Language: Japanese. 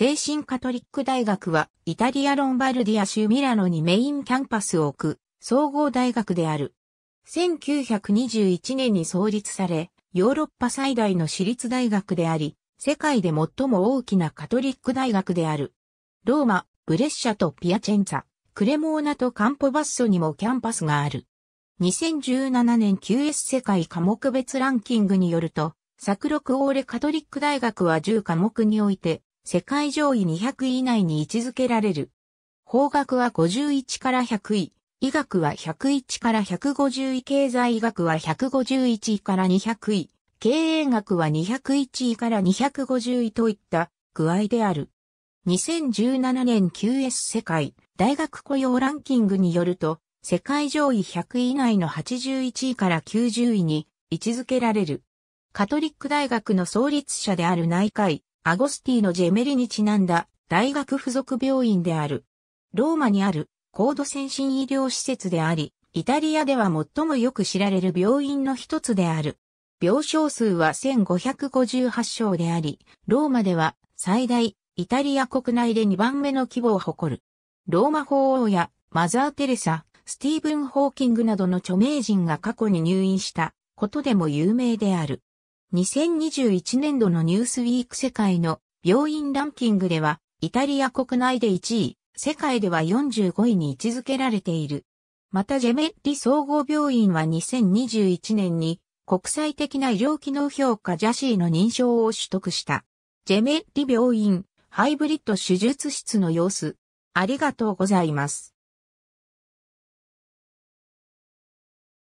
精神カトリック大学は、イタリアロンバルディア州ミラノにメインキャンパスを置く、総合大学である。1921年に創立され、ヨーロッパ最大の私立大学であり、世界で最も大きなカトリック大学である。ローマ、ブレッシャとピアチェンツァ、クレモーナとカンポバッソにもキャンパスがある。2017年 QS 世界科目別ランキングによると、作録オーレカトリック大学は10科目において、世界上位200位以内に位置づけられる。法学は51から100位、医学は101から150位、経済医学は151位から200位、経営学は201位から250位といった具合である。2017年 QS 世界大学雇用ランキングによると、世界上位100位以内の81位から90位に位置づけられる。カトリック大学の創立者である内科医、アゴスティのジェメリにちなんだ大学附属病院である。ローマにある高度先進医療施設であり、イタリアでは最もよく知られる病院の一つである。病床数は1558床であり、ローマでは最大イタリア国内で2番目の規模を誇る。ローマ法王やマザー・テレサ、スティーブン・ホーキングなどの著名人が過去に入院したことでも有名である。2021年度のニュースウィーク世界の病院ランキングでは、イタリア国内で1位、世界では45位に位置づけられている。またジェメッリ総合病院は2021年に国際的な医療機能評価ジャシーの認証を取得した。ジェメッリ病院、ハイブリッド手術室の様子。ありがとうございます。